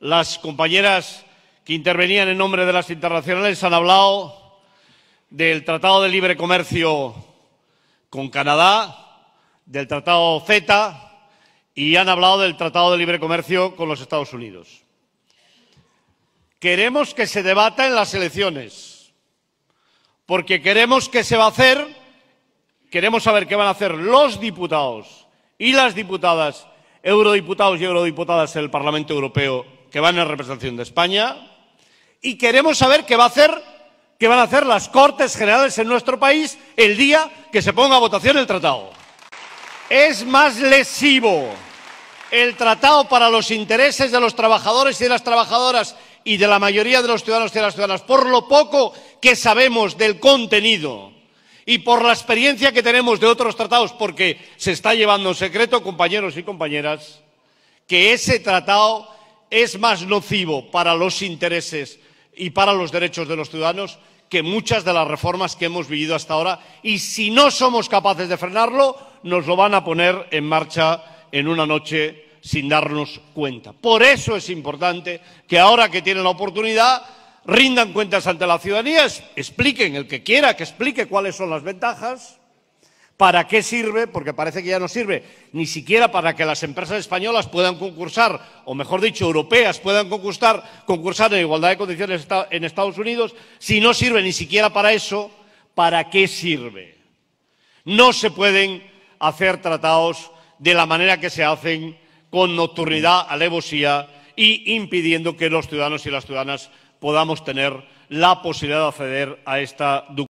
Las compañeras que intervenían en nombre de las internacionales han hablado del Tratado de Libre Comercio con Canadá, del Tratado CETA y han hablado del Tratado de Libre Comercio con los Estados Unidos. Queremos que se debata en las elecciones, porque queremos que se va a hacer, queremos saber qué van a hacer los diputados y las diputadas, eurodiputados y eurodiputadas del el Parlamento Europeo que van en representación de España y queremos saber qué va a hacer, qué van a hacer las Cortes Generales en nuestro país el día que se ponga a votación el tratado. Es más lesivo el tratado para los intereses de los trabajadores y de las trabajadoras y de la mayoría de los ciudadanos y de las ciudadanas, por lo poco que sabemos del contenido y por la experiencia que tenemos de otros tratados, porque se está llevando en secreto, compañeros y compañeras, que ese tratado es más nocivo para los intereses y para los derechos de los ciudadanos que muchas de las reformas que hemos vivido hasta ahora y si no somos capaces de frenarlo, nos lo van a poner en marcha en una noche sin darnos cuenta. Por eso es importante que ahora que tienen la oportunidad rindan cuentas ante la ciudadanía, expliquen, el que quiera que explique cuáles son las ventajas, ¿Para qué sirve? Porque parece que ya no sirve ni siquiera para que las empresas españolas puedan concursar, o mejor dicho, europeas puedan concursar, concursar en igualdad de condiciones en Estados Unidos. Si no sirve ni siquiera para eso, ¿para qué sirve? No se pueden hacer tratados de la manera que se hacen, con nocturnidad, alevosía y impidiendo que los ciudadanos y las ciudadanas podamos tener la posibilidad de acceder a esta